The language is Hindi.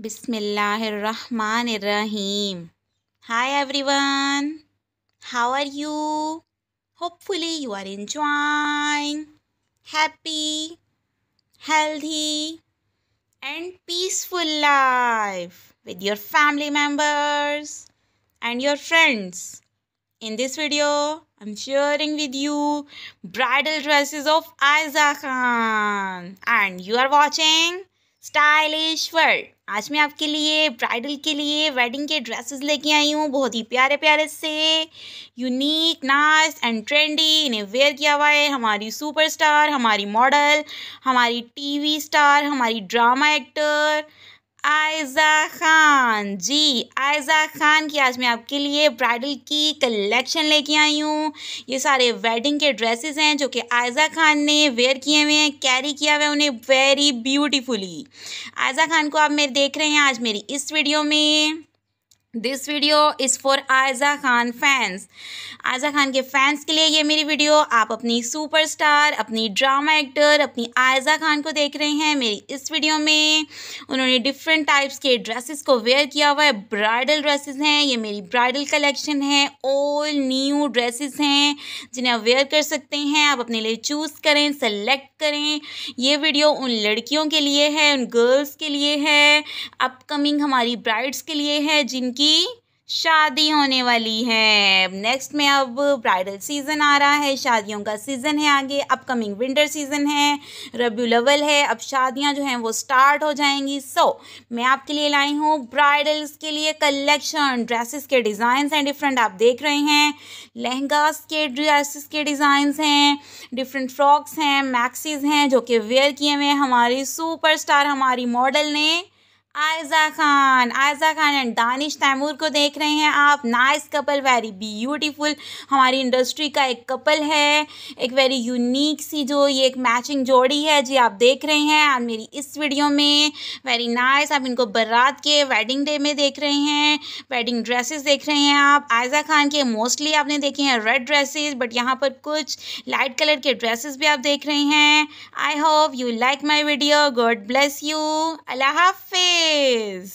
Rahim. Hi everyone. How are you? Hopefully you are enjoying, happy, healthy and peaceful life with your family members and your friends. In this video, I'm sharing with you bridal dresses of Aiza Khan and you are watching Stylish World. आज मैं आपके लिए ब्राइडल के लिए वेडिंग के ड्रेसेस लेके आई हूँ बहुत ही प्यारे प्यारे से यूनिक नाइस एंड ट्रेंडी इन्हें वेयर किया हुआ है हमारी सुपरस्टार हमारी मॉडल हमारी टीवी स्टार हमारी ड्रामा एक्टर आयजा खान जी आयजा खान की आज मैं आपके लिए ब्राइडल की कलेक्शन लेके आई हूँ ये सारे वेडिंग के ड्रेसेस हैं जो कि आयजा खान ने वेयर किए हुए हैं कैरी किया हुआ है उन्हें वेरी ब्यूटीफुली आयजा खान को आप मेरे देख रहे हैं आज मेरी इस वीडियो में this video is for Ayeza Khan fans Ayeza Khan के फैंस के लिए ये मेरी वीडियो आप अपनी सुपरस्टार अपनी ड्रामा एक्टर अपनी आयजा खान को देख रहे हैं मेरी इस वीडियो में उन्होंने डिफरेंट टाइप्स के ड्रेसेस को वेयर किया हुआ है ब्राइडल ड्रेसेस हैं ये मेरी ब्राइडल कलेक्शन है ऑल न्यू ड्रेसेस हैं जिन्हें आप वेयर कर सकते हैं आप अपने लिए चूज़ करें सेलेक्ट करें ये वीडियो उन लड़कियों के लिए है उन गर्ल्स के लिए है अपकमिंग हमारी ब्राइड्स के लिए है जिनकी शादी होने वाली है नेक्स्ट में अब ब्राइडल सीज़न आ रहा है शादियों का सीज़न है आगे अपकमिंग विंटर सीज़न है रब्यू लवल है अब शादियां जो हैं वो स्टार्ट हो जाएंगी सो so, मैं आपके लिए लाई हूँ ब्राइडल्स के लिए कलेक्शन ड्रेसेस के डिज़ाइंस हैं डिफरेंट आप देख रहे हैं लहंगास के ड्रेसिस के डिज़ाइंस हैं डिफरेंट फ्रॉक्स हैं मैक्सीज हैं जो कि वेयर किए हुए हमारी सुपर हमारी मॉडल ने आयजा खान आयजा खान एंड दानिश तैमूर को देख रहे हैं आप नाइस कपल वेरी ब्यूटीफुल हमारी इंडस्ट्री का एक कपल है एक वेरी यूनिक सी जो ये एक मैचिंग जोड़ी है जी आप देख रहे हैं आप मेरी इस वीडियो में वेरी नाइस आप इनको बारात के वेडिंग डे में देख रहे हैं वेडिंग ड्रेसेस देख रहे हैं आप आयजा खान के मोस्टली आपने देखे हैं रेड ड्रेसेस बट यहाँ पर कुछ लाइट कलर के ड्रेसेस भी आप देख रहे हैं I hope you like my video God bless you अल्लाह हाफिज is.